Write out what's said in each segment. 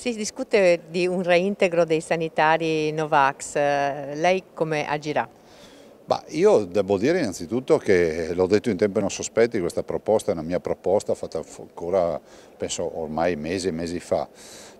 Si discute di un reintegro dei sanitari Novax, lei come agirà? Bah, io devo dire innanzitutto che l'ho detto in tempi non sospetti, questa proposta è una mia proposta fatta ancora, penso ormai mesi e mesi fa.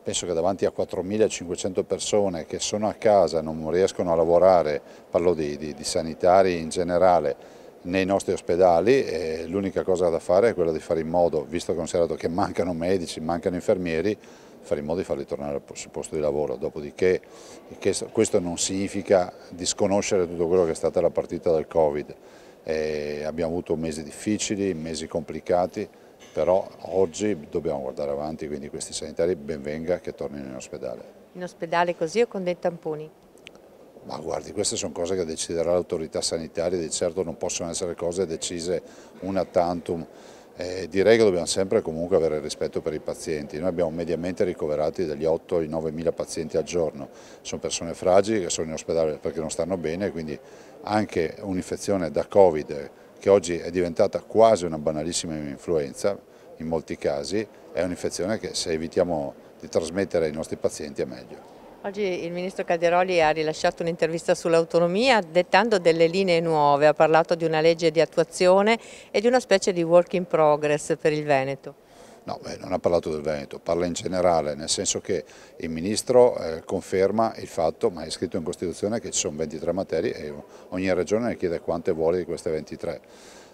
Penso che davanti a 4.500 persone che sono a casa e non riescono a lavorare, parlo di, di, di sanitari in generale, nei nostri ospedali l'unica cosa da fare è quella di fare in modo, visto considerato che mancano medici, mancano infermieri, fare in modo di farli tornare sul posto di lavoro, dopodiché questo non significa disconoscere tutto quello che è stata la partita del Covid, e abbiamo avuto mesi difficili, mesi complicati, però oggi dobbiamo guardare avanti, quindi questi sanitari benvenga che tornino in ospedale. In ospedale così o con dei tamponi? Ma guardi, queste sono cose che deciderà l'autorità sanitaria, di certo non possono essere cose decise una tantum. Eh, direi che dobbiamo sempre comunque avere rispetto per i pazienti. Noi abbiamo mediamente ricoverati dagli 8 ai 9 mila pazienti al giorno. Sono persone fragili che sono in ospedale perché non stanno bene, quindi anche un'infezione da Covid che oggi è diventata quasi una banalissima influenza, in molti casi, è un'infezione che se evitiamo di trasmettere ai nostri pazienti è meglio. Oggi il ministro Calderoli ha rilasciato un'intervista sull'autonomia dettando delle linee nuove, ha parlato di una legge di attuazione e di una specie di work in progress per il Veneto. No, beh, non ha parlato del Veneto, parla in generale, nel senso che il Ministro eh, conferma il fatto, ma è scritto in Costituzione, che ci sono 23 materie e ogni Regione ne chiede quante vuole di queste 23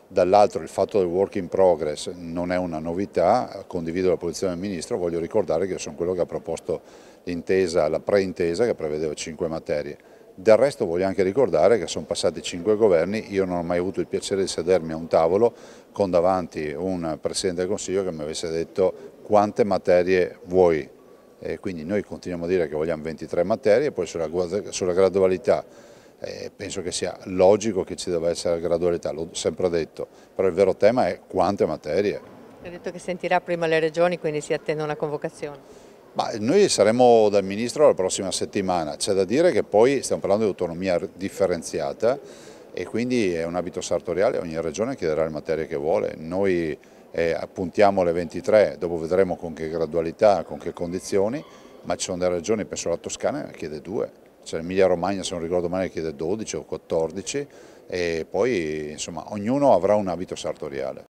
dall'altro il fatto del work in progress non è una novità, condivido la posizione del Ministro, voglio ricordare che sono quello che ha proposto l'intesa, la preintesa che prevedeva cinque materie. Del resto voglio anche ricordare che sono passati cinque governi, io non ho mai avuto il piacere di sedermi a un tavolo con davanti un Presidente del Consiglio che mi avesse detto quante materie vuoi. E quindi noi continuiamo a dire che vogliamo 23 materie, poi sulla, sulla gradualità eh, penso che sia logico che ci debba essere gradualità, l'ho sempre detto, però il vero tema è quante materie. Ha detto che sentirà prima le regioni, quindi si attende una convocazione. Ma noi saremo dal Ministro la prossima settimana, c'è da dire che poi stiamo parlando di autonomia differenziata e quindi è un abito sartoriale, ogni regione chiederà le materie che vuole. Noi eh, puntiamo le 23, dopo vedremo con che gradualità, con che condizioni, ma ci sono delle regioni, penso la Toscana, che chiede due cioè Emilia Romagna se non ricordo male chiede 12 o 14 e poi insomma ognuno avrà un abito sartoriale.